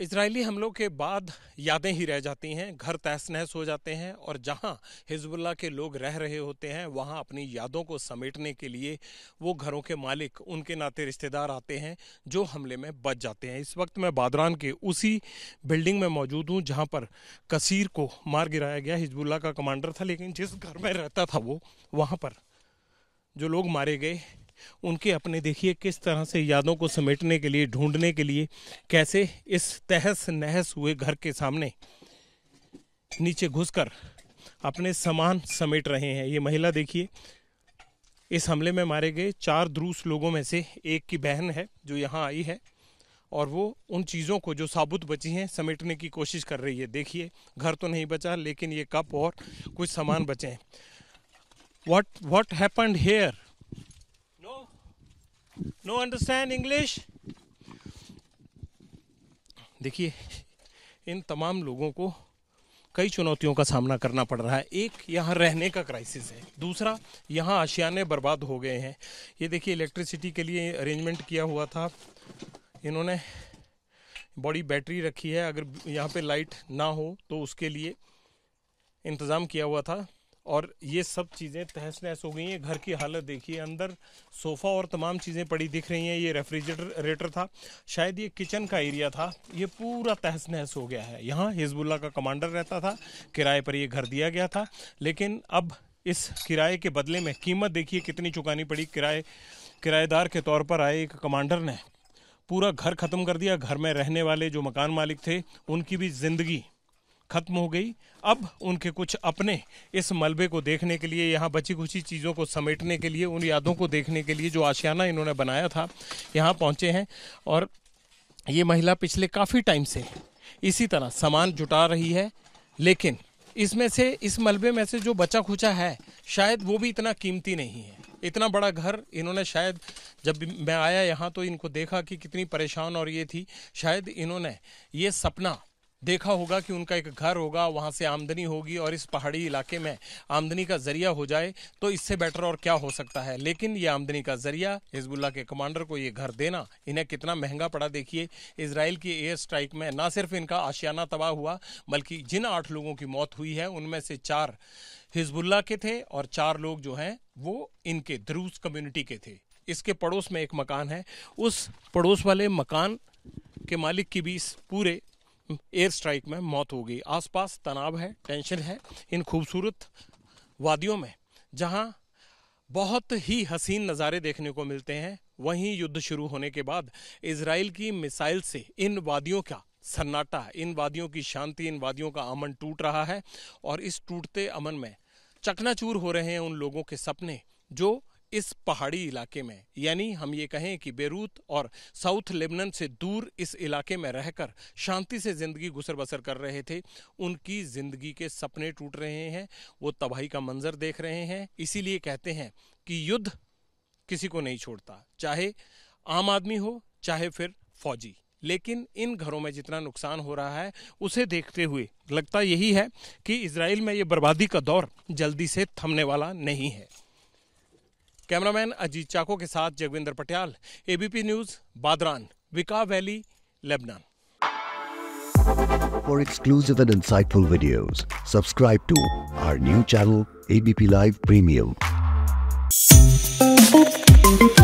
Israeli हमलों के बाद यादें ही रह जाती हैं घर तहस नहस हो जाते हैं और जहां हिजबुल्ला के लोग रह रहे होते हैं वहां अपनी यादों को समेटने के लिए वो घरों के मालिक उनके नाते रिश्तेदार आते हैं जो हमले में बच जाते हैं इस वक्त मैं बादरान के उसी बिल्डिंग में मौजूद हूँ जहाँ पर कसीर को मार गिराया गया हिजबुल्ला का कमांडर था लेकिन जिस घर में रहता था वो वहाँ पर जो लोग मारे गए उनके अपने देखिए किस तरह से यादों को समेटने के लिए ढूंढने के लिए कैसे इस तहस नहस हुए घर के सामने नीचे घुसकर अपने सामान समेट रहे हैं ये महिला देखिए इस हमले में मारे गए चार द्रूस लोगों में से एक की बहन है जो यहाँ आई है और वो उन चीज़ों को जो साबुत बची हैं समेटने की कोशिश कर रही है देखिए घर तो नहीं बचा लेकिन ये कप और कुछ सामान बचे हैं what what happened here no understand English देखिए इन तमाम लोगों को कई चुनौतियों का सामना करना पड़ रहा है एक यहाँ रहने का क्राइसिस है दूसरा यहाँ आशियाने बर्बाद हो गए हैं ये देखिए इलेक्ट्रिसिटी के लिए अरेंजमेंट किया हुआ था इन्होंने बड़ी बैटरी रखी है अगर यहाँ पे लाइट ना हो तो उसके लिए इंतज़ाम किया हुआ था और ये सब चीज़ें तहस नहस हो गई हैं घर की हालत देखिए अंदर सोफ़ा और तमाम चीज़ें पड़ी दिख रही हैं ये रेफ्रिजरेटर था शायद ये किचन का एरिया था ये पूरा तहस नहस हो गया है यहाँ हिजबुल्ला का कमांडर रहता था किराए पर ये घर दिया गया था लेकिन अब इस किराए के बदले में कीमत देखिए कितनी चुकानी पड़ी किराए किराएदार के तौर पर आए एक कमांडर ने पूरा घर ख़त्म कर दिया घर में रहने वाले जो मकान मालिक थे उनकी भी ज़िंदगी खत्म हो गई अब उनके कुछ अपने इस मलबे को देखने के लिए यहाँ बची खुची चीज़ों को समेटने के लिए उन यादों को देखने के लिए जो आशियाना इन्होंने बनाया था यहाँ पहुँचे हैं और ये महिला पिछले काफ़ी टाइम से इसी तरह सामान जुटा रही है लेकिन इसमें से इस मलबे में से जो बचा खुचा है शायद वो भी इतना कीमती नहीं है इतना बड़ा घर इन्होंने शायद जब मैं आया यहाँ तो इनको देखा कि कितनी परेशान और ये थी शायद इन्होंने ये सपना देखा होगा कि उनका एक घर होगा वहाँ से आमदनी होगी और इस पहाड़ी इलाके में आमदनी का जरिया हो जाए तो इससे बेटर और क्या हो सकता है लेकिन ये आमदनी का जरिया हिजबुल्ला के कमांडर को ये घर देना इन्हें कितना महंगा पड़ा देखिए इसराइल की एयर स्ट्राइक में ना सिर्फ इनका आशियाना तबाह हुआ बल्कि जिन आठ लोगों की मौत हुई है उनमें से चार हिजबुल्ला के थे और चार लोग जो हैं वो इनके द्रूस कम्युनिटी के थे इसके पड़ोस में एक मकान है उस पड़ोस वाले मकान के मालिक की भी इस पूरे एयर स्ट्राइक में मौत हो गई आसपास तनाव है टेंशन है इन खूबसूरत वादियों में जहां बहुत ही हसीन नज़ारे देखने को मिलते हैं वहीं युद्ध शुरू होने के बाद इसराइल की मिसाइल से इन वादियों का सन्नाटा इन वादियों की शांति इन वादियों का अमन टूट रहा है और इस टूटते अमन में चकनाचूर हो रहे हैं उन लोगों के सपने जो इस पहाड़ी इलाके में यानी हम ये कहें कि बेरूत और साउथ लेबनन से दूर इस इलाके में रहकर शांति से ज़िंदगी गुसर बसर कर रहे थे उनकी ज़िंदगी के सपने टूट रहे हैं वो तबाही का मंजर देख रहे हैं इसीलिए कहते हैं कि युद्ध किसी को नहीं छोड़ता चाहे आम आदमी हो चाहे फिर फौजी लेकिन इन घरों में जितना नुकसान हो रहा है उसे देखते हुए लगता यही है कि इसराइल में ये बर्बादी का दौर जल्दी से थमने वाला नहीं है कैमरामैन अजीत चाको के साथ जगविंदर पटियाल एबीपी न्यूज बादरान Bekaa valley Lebanon For exclusive and insightful videos, subscribe to our new channel ABP Live Premium.